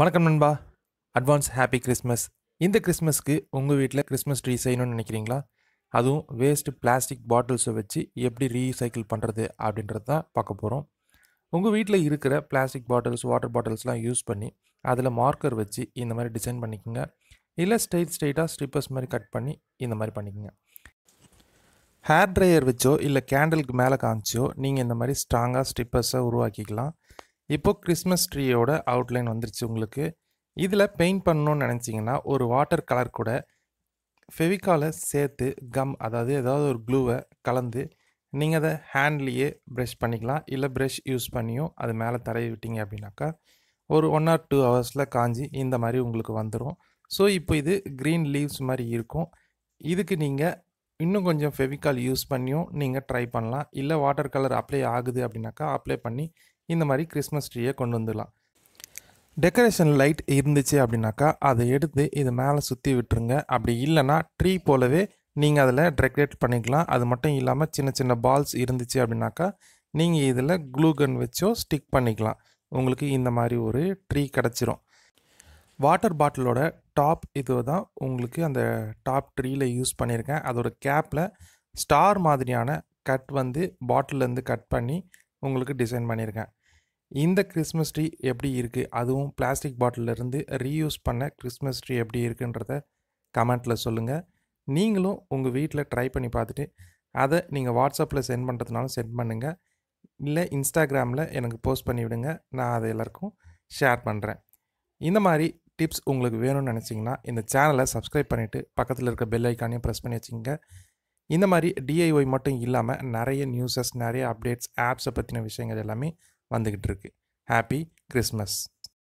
வணக்கம் நண்பா advance happy Christmas இந்த கிறிஸ்மஸ்க்கு உங்கள் வீட்டில் கிறிஸ்மஸ் ட்ரீ செய்யணும்னு நினைக்கிறீங்களா அதுவும் வேஸ்ட்டு பிளாஸ்டிக் பாட்டில்ஸை வச்சு எப்படி ரீசைக்கிள் பண்ணுறது அப்படின்றது தான் பார்க்க போகிறோம் உங்கள் வீட்டில் இருக்கிற பிளாஸ்டிக் பாட்டில்ஸ் வாட்டர் பாட்டில்ஸ்லாம் யூஸ் பண்ணி அதில் மார்க்கர் வச்சு இந்த மாதிரி டிசைன் பண்ணிக்கோங்க இல்லை ஸ்ட்ரெயிட் ஸ்ட்ரெயிட்டாக ஸ்ட்ரிப்பர்ஸ் மாதிரி கட் பண்ணி இந்த மாதிரி பண்ணிக்கோங்க ஹேர் ட்ரையர் வச்சோ இல்லை கேண்டலுக்கு மேலே காமிச்சோ நீங்கள் இந்த மாதிரி ஸ்ட்ராங்காக ஸ்ட்ரிப்பர்ஸை உருவாக்கிக்கலாம் இப்போது கிறிஸ்மஸ் ட்ரீயோட அவுட்லைன் வந்துருச்சு உங்களுக்கு இதில் பெயிண்ட் பண்ணணும்னு நினச்சிங்கன்னா ஒரு வாட்டர் கலர் கூட ஃபெவிகாலை சேர்த்து கம் அதாவது ஏதாவது ஒரு க்ளூவை கலந்து நீங்கள் அதை ஹேண்ட்லேயே ப்ரஷ் பண்ணிக்கலாம் இல்லை ப்ரஷ் யூஸ் பண்ணியும் அது மேலே தடவி விட்டீங்க அப்படின்னாக்கா ஒரு ஒன் ஆர் டூ ஹவர்ஸில் காஞ்சி இந்த மாதிரி உங்களுக்கு வந்துடும் ஸோ இப்போ இது க்ரீன் லீவ்ஸ் மாதிரி இருக்கும் இதுக்கு நீங்கள் இன்னும் கொஞ்சம் ஃபெவிக்கால் யூஸ் பண்ணியும் நீங்கள் ட்ரை பண்ணலாம் இல்லை வாட்டர் கலர் அப்ளை ஆகுது அப்படின்னாக்கா அப்ளை பண்ணி இந்த மாதிரி கிறிஸ்மஸ் ட்ரீயை கொண்டு வந்துடலாம் டெக்கரேஷன் லைட் இருந்துச்சு அப்படின்னாக்கா அதை எடுத்து இது மேலே சுற்றி விட்டுருங்க அப்படி இல்லைன்னா ட்ரீ போலவே நீங்கள் அதில் டெக்கரேட் பண்ணிக்கலாம் அது மட்டும் இல்லாமல் சின்ன சின்ன பால்ஸ் இருந்துச்சு அப்படின்னாக்கா நீங்கள் இதில் க்ளூகன் வச்சோ ஸ்டிக் பண்ணிக்கலாம் உங்களுக்கு இந்த மாதிரி ஒரு ட்ரீ கிடச்சிரும் வாட்டர் பாட்டிலோட டாப் இது தான் உங்களுக்கு அந்த டாப் ட்ரீயில் யூஸ் பண்ணியிருக்கேன் அதோட கேப்பில் ஸ்டார் மாதிரியான கட் வந்து பாட்டிலேருந்து கட் பண்ணி உங்களுக்கு டிசைன் பண்ணியிருக்கேன் இந்த கிறிஸ்மஸ் ட்ரீ எப்படி இருக்குது அதுவும் பிளாஸ்டிக் பாட்டிலிருந்து ரீயூஸ் பண்ண கிறிஸ்மஸ் ட்ரீ எப்படி இருக்குன்றத கமெண்ட்டில் சொல்லுங்கள் நீங்களும் உங்கள் வீட்டில் ட்ரை பண்ணி பார்த்துட்டு அதை நீங்கள் வாட்ஸ்அப்பில் சென்ட் பண்ணுறதுனாலும் சென்ட் பண்ணுங்கள் இல்லை இன்ஸ்டாகிராமில் எனக்கு போஸ்ட் பண்ணி நான் அதை எல்லாருக்கும் ஷேர் பண்ணுறேன் இந்த மாதிரி டிப்ஸ் உங்களுக்கு வேணும்னு நினச்சிங்கன்னா இந்த சேனலை சப்ஸ்கிரைப் பண்ணிவிட்டு பக்கத்தில் இருக்க பெல் ஐக்கானையும் ப்ரெஸ் பண்ணி வச்சுங்க இந்த மாதிரி டிஐஒய் மட்டும் இல்லாமல் நிறைய நியூஸஸ் நிறைய அப்டேட்ஸ் ஆப்ஸை பற்றின விஷயங்கள் எல்லாமே வந்துக்கிட்டு இருக்குது ஹாப்பி கிறிஸ்மஸ்